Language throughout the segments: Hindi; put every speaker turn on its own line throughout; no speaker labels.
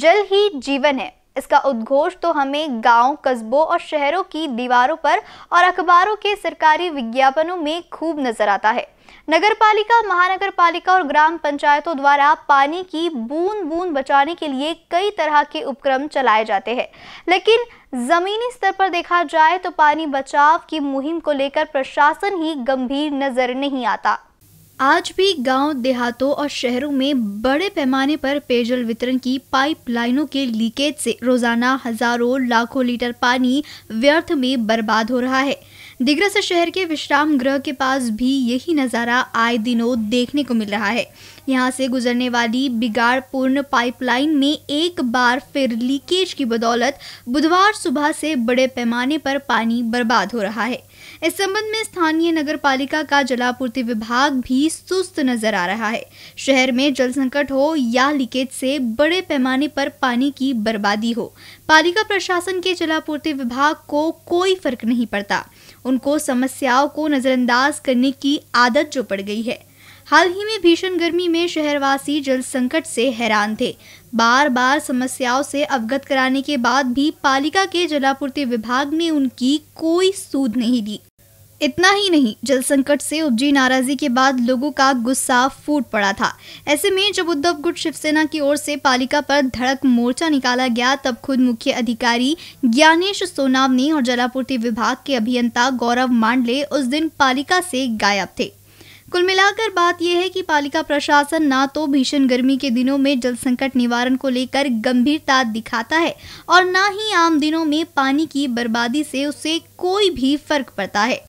जल ही जीवन है इसका उद्घोष तो हमें गांव, कस्बों और शहरों की दीवारों पर और अखबारों के सरकारी विज्ञापनों में खूब नजर आता है नगर पालिका महानगर पालिका और ग्राम पंचायतों द्वारा पानी की बूंद बूंद बचाने के लिए कई तरह के उपक्रम चलाए जाते हैं लेकिन जमीनी स्तर पर देखा जाए तो पानी बचाव की मुहिम को लेकर प्रशासन ही गंभीर नजर नहीं आता आज भी गांव देहातों और शहरों में बड़े पैमाने पर पेयजल वितरण की पाइपलाइनों के लीकेज से रोजाना हजारों लाखों लीटर पानी व्यर्थ में बर्बाद हो रहा है दिग्रस शहर के विश्राम गृह के पास भी यही नज़ारा आए दिनों देखने को मिल रहा है यहाँ से गुजरने वाली बिगाड़पूर्ण पाइपलाइन में एक बार फिर लीकेज की बदौलत बुधवार सुबह से बड़े पैमाने पर पानी बर्बाद हो रहा है इस संबंध में स्थानीय नगर पालिका का जलापूर्ति विभाग भी सुस्त नजर आ रहा है शहर में जल संकट हो या लीकेज से बड़े पैमाने पर पानी की बर्बादी हो पालिका प्रशासन के जलापूर्ति विभाग को कोई फर्क नहीं पड़ता उनको समस्याओं को नजरअंदाज करने की आदत जो पड़ गई है हाल ही में भीषण गर्मी में शहरवासी जल संकट से हैरान थे बार बार समस्याओं से अवगत कराने के बाद भी पालिका के जलापूर्ति विभाग ने उनकी कोई सूद नहीं दी इतना ही नहीं जल संकट से उपजी नाराजगी के बाद लोगों का गुस्सा फूट पड़ा था ऐसे में जब उद्धव गुट शिवसेना की ओर से पालिका पर धड़क मोर्चा निकाला गया तब खुद मुख्य अधिकारी ज्ञानेश सोनावनी और जलापूर्ति विभाग के अभियंता गौरव मांडले उस दिन पालिका से गायब थे कुल मिलाकर बात यह है कि पालिका प्रशासन ना तो भीषण गर्मी के दिनों में जल संकट निवारण को लेकर गंभीरता दिखाता है और ना ही आम दिनों में पानी की बर्बादी से उसे कोई भी फर्क पड़ता है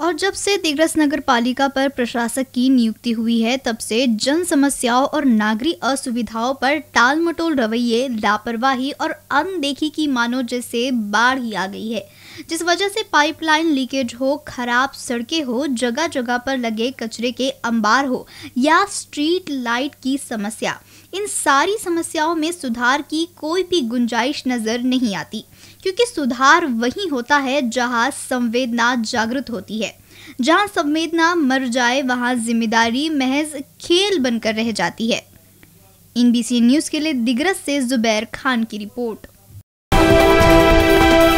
और जब से दिग्रस नगर पालिका पर प्रशासक की नियुक्ति हुई है तब से जन समस्याओं और नागरिक असुविधाओं पर टाल मटोल रवैये लापरवाही और अनदेखी की मानो जैसे बाढ़ ही आ गई है जिस वजह से पाइपलाइन लीकेज हो खराब सड़कें हो जगह जगह पर लगे कचरे के अंबार हो या स्ट्रीट लाइट की समस्या इन सारी समस्याओं में सुधार की कोई भी गुंजाइश नज़र नहीं आती क्योंकि सुधार वही होता है जहाँ संवेदना जागृत होती है जहाँ संवेदना मर जाए वहाँ जिम्मेदारी महज खेल बनकर रह जाती है इन बी न्यूज़ के लिए दिग्रस से जुबैर खान की रिपोर्ट